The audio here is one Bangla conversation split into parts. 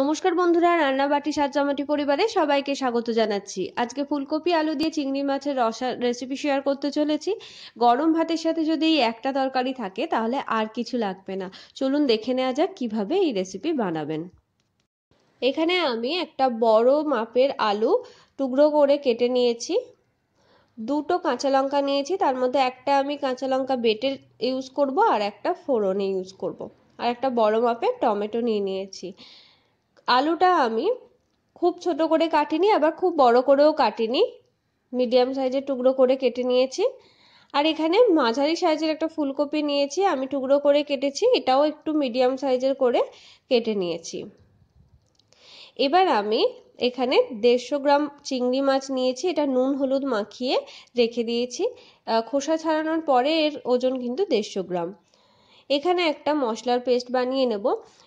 নমস্কার বন্ধুরা রান্নাবাটি জামাটি পরিবারে সবাইকে স্বাগত জানাচ্ছি আজকে ফুলকপি আলু দিয়ে চিংড়ি মাছের রসা রেসিপি শেয়ার করতে চলেছি গরম ভাতের সাথে যদি এই একটা তরকারি থাকে তাহলে আর কিছু লাগবে না চলুন দেখে নেওয়া যাক কিভাবে এই রেসিপি বানাবেন এখানে আমি একটা বড় মাপের আলু টুকরো করে কেটে নিয়েছি দুটো কাঁচা লঙ্কা নিয়েছি তার মধ্যে একটা আমি কাঁচা লঙ্কা বেটে ইউজ করব আর একটা ফোড়নে ইউজ করব। আর একটা বড় মাপের টমেটো নিয়ে নিয়েছি আলুটা আমি খুব ছোট করে কাটিনি আবার খুব বড় করেও কাটিনি মিডিয়াম সাইজের টুকরো করে কেটে নিয়েছি আর এখানে মাঝারি সাইজের একটা ফুলকপি নিয়েছি আমি টুকরো করে কেটেছি এটাও একটু মিডিয়াম সাইজের করে কেটে নিয়েছি এবার আমি এখানে দেড়শো গ্রাম চিংড়ি মাছ নিয়েছি এটা নুন হলুদ মাখিয়ে রেখে দিয়েছি খোসা ছাড়ানোর পরে এর ওজন কিন্তু দেড়শো গ্রাম এখানে একটা মশলার পেস্ট বানিয়ে নেব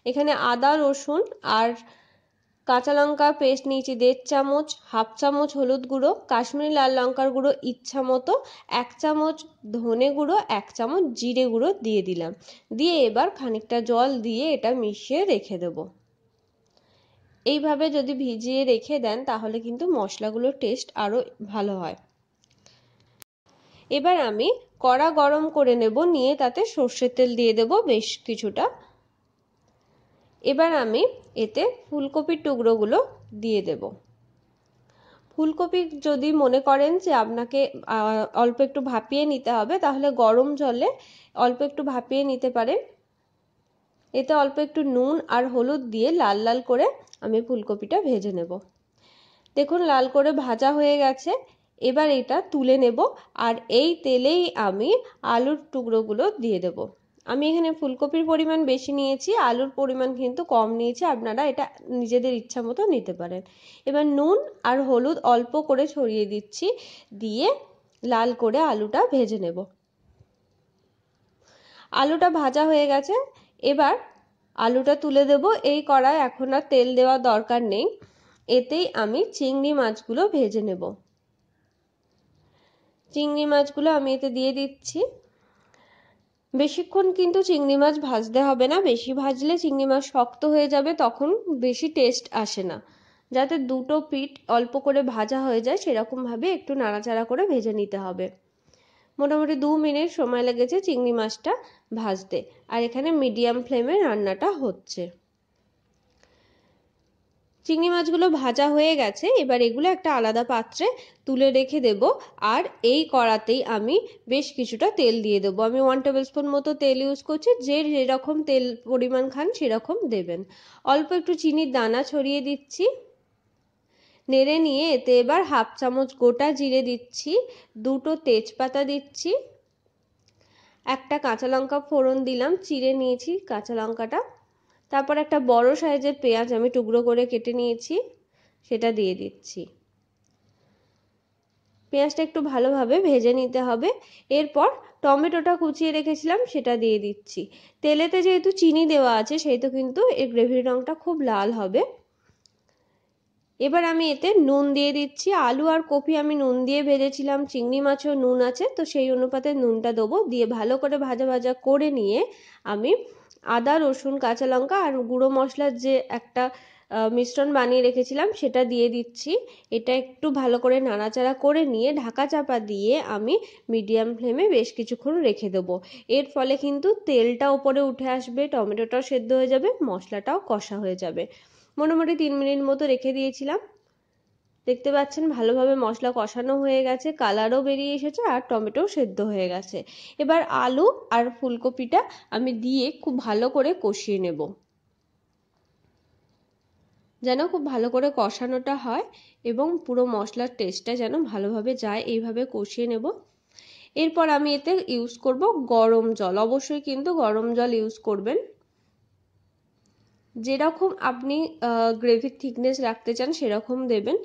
এখানে আদা রসুন আর কাঁচা লঙ্কা পেস্ট নিয়েছি দেড় চামচ হাফ চামচ হলুদ গুঁড়ো কাশ্মীরি লাল লঙ্কার গুঁড়ো ইচ্ছা মতো এক চামচ ধনে গুঁড়ো এক চামচ জিরে গুঁড়ো দিয়ে দিলাম দিয়ে এবার খানিকটা জল দিয়ে এটা মিশিয়ে রেখে দেবো এইভাবে যদি ভিজিয়ে রেখে দেন তাহলে কিন্তু মশলাগুলোর টেস্ট আরও ভালো হয় এবার আমি কড়া গরম করে নেব নিয়ে তাতে সর্ষের তেল দিয়ে দেব বেশ কিছুটা এবার আমি এতে ফুলকপির টুকরোগুলো দিয়ে দেব ফুলকপি যদি মনে করেন যে আপনাকে অল্প একটু ভাপিয়ে নিতে হবে তাহলে গরম জলে অল্প একটু ভাপিয়ে নিতে পারেন এতে অল্প একটু নুন আর হলুদ দিয়ে লাল লাল করে আমি ফুলকপিটা ভেজে নেব দেখুন লাল করে ভাজা হয়ে গেছে এবার এটা তুলে নেব আর এই তেলেই আমি আলুর টুকরোগুলো দিয়ে দেব আমি এখানে ফুলকপির পরিমাণ বেশি নিয়েছি আলুর পরিমাণ কিন্তু কম নিয়েছি আপনারা এটা নিজেদের ইচ্ছা মতো নিতে পারেন এবার নুন আর হলুদ অল্প করে ছড়িয়ে দিচ্ছি দিয়ে লাল করে আলুটা ভেজে নেব আলুটা ভাজা হয়ে গেছে এবার আলুটা তুলে দেব এই কড়ায় এখন আর তেল দেওয়া দরকার নেই এতেই আমি চিংড়ি মাছগুলো ভেজে নেবো চিংড়ি মাছগুলো আমি এতে দিয়ে দিচ্ছি বেশিক্ষণ কিন্তু চিংড়ি মাছ ভাজতে হবে না বেশি ভাজলে চিংড়ি মাছ শক্ত হয়ে যাবে তখন বেশি টেস্ট আসে না যাতে দুটো পিঠ অল্প করে ভাজা হয়ে যায় সেরকমভাবে একটু নাড়াচাড়া করে ভেজে নিতে হবে মোটামুটি দু মিনিট সময় লেগেছে চিংড়ি মাছটা ভাজতে আর এখানে মিডিয়াম ফ্লেমে রান্নাটা হচ্ছে চিংড়ি মাছগুলো ভাজা হয়ে গেছে এবার এগুলো একটা আলাদা পাত্রে তুলে রেখে দেব আর এই কড়াতেই আমি বেশ কিছুটা তেল দিয়ে দেবো আমি ওয়ান টেবিল স্পুন মতো তেল ইউজ করছি যে যেরকম তেল পরিমাণ খান সেরকম দেবেন অল্প একটু চিনির দানা ছড়িয়ে দিচ্ছি নেড়ে নিয়ে এতে এবার হাফ চামচ গোটা জিরে দিচ্ছি দুটো তেজপাতা দিচ্ছি একটা কাঁচা লঙ্কা ফোড়ন দিলাম চিড়ে নিয়েছি কাঁচা লঙ্কাটা তারপর একটা বড় সাইজের পেঁয়াজ আমি টুকরো করে কেটে নিয়েছি সেটা দিয়ে দিচ্ছি পেঁয়াজটা একটু ভালোভাবে ভেজে নিতে হবে এরপর টমেটোটা কুচিয়ে রেখেছিলাম সেটা দিয়ে দিচ্ছি তেলেতে যেহেতু চিনি দেওয়া আছে সেহেতু কিন্তু এর গ্রেভির রঙটা খুব লাল হবে এবার আমি এতে নুন দিয়ে দিচ্ছি আলু আর কপি আমি নুন দিয়ে ভেজেছিলাম চিংড়ি মাছেও নুন আছে তো সেই অনুপাতে নুনটা দেবো দিয়ে ভালো করে ভাজা ভাজা করে নিয়ে আমি আদা রসুন কাঁচা লঙ্কা আর গুঁড়ো মশলার যে একটা মিশ্রণ বানিয়ে রেখেছিলাম সেটা দিয়ে দিচ্ছি এটা একটু ভালো করে নাড়াচাড়া করে নিয়ে ঢাকা চাপা দিয়ে আমি মিডিয়াম ফ্লেমে বেশ কিছুক্ষণ রেখে দেবো এর ফলে কিন্তু তেলটা ওপরে উঠে আসবে টমেটোটাও সেদ্ধ হয়ে যাবে মশলাটাও কষা হয়ে যাবে মোটামুটি তিন মিনিট মতো রেখে দিয়েছিলাম দেখতে পাচ্ছেন ভালোভাবে মশলা কষানো হয়ে গেছে কালারও বেরিয়ে এসেছে আর টমেটোও সেদ্ধ হয়ে গেছে এবার আলু আর ফুলকপিটা আমি দিয়ে খুব ভালো করে কষিয়ে নেব যেন খুব ভালো করে কষানোটা হয় এবং পুরো মশলার টেস্টটা যেন ভালোভাবে যায় এইভাবে কষিয়ে নেব এরপর আমি এতে ইউজ করব গরম জল অবশ্যই কিন্তু গরম জল ইউজ করবেন যেরকম আপনি গ্রেভির থিকনেস রাখতে চান সেরকম দেবেন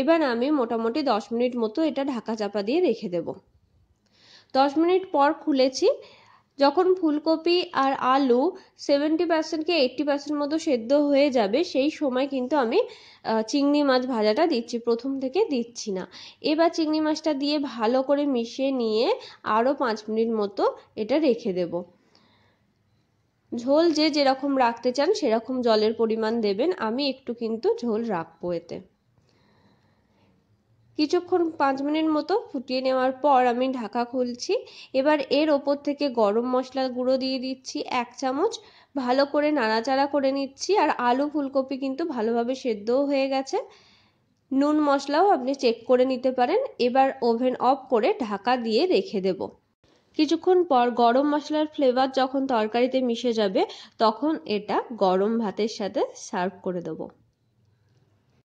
এবার আমি মোটামুটি 10 মিনিট মতো এটা ঢাকা চাপা দিয়ে রেখে দেব 10 মিনিট পর খুলেছি যখন ফুলকপি আর আলু সেভেন্টি পার্সেন্টকে এইট্টি পার্সেন্ট মতো সেদ্ধ হয়ে যাবে সেই সময় কিন্তু আমি চিংড়ি মাছ ভাজাটা দিচ্ছি প্রথম থেকে দিচ্ছি না এবার চিংড়ি মাছটা দিয়ে ভালো করে মিশিয়ে নিয়ে আরও পাঁচ মিনিট মতো এটা রেখে দেবো ঝোল যে যেরকম রাখতে চান সেরকম জলের পরিমাণ দেবেন আমি একটু কিন্তু ঝোল রাখবো এতে কিছুক্ষণ পাঁচ মিনিট মতো ফুটিয়ে নেওয়ার পর আমি ঢাকা খুলছি এবার এর ওপর থেকে গরম মশলার গুঁড়ো দিয়ে দিচ্ছি এক চামচ ভালো করে নাড়াচাড়া করে নিচ্ছি আর আলু ফুলকপি কিন্তু ভালোভাবে সেদ্ধও হয়ে গেছে নুন মশলাও আপনি চেক করে নিতে পারেন এবার ওভেন অফ করে ঢাকা দিয়ে রেখে দেবো কিছুক্ষণ পর গরম মশলার ফ্লেভার যখন তরকারিতে মিশে যাবে তখন এটা গরম ভাতের সাথে সার্ভ করে দেবো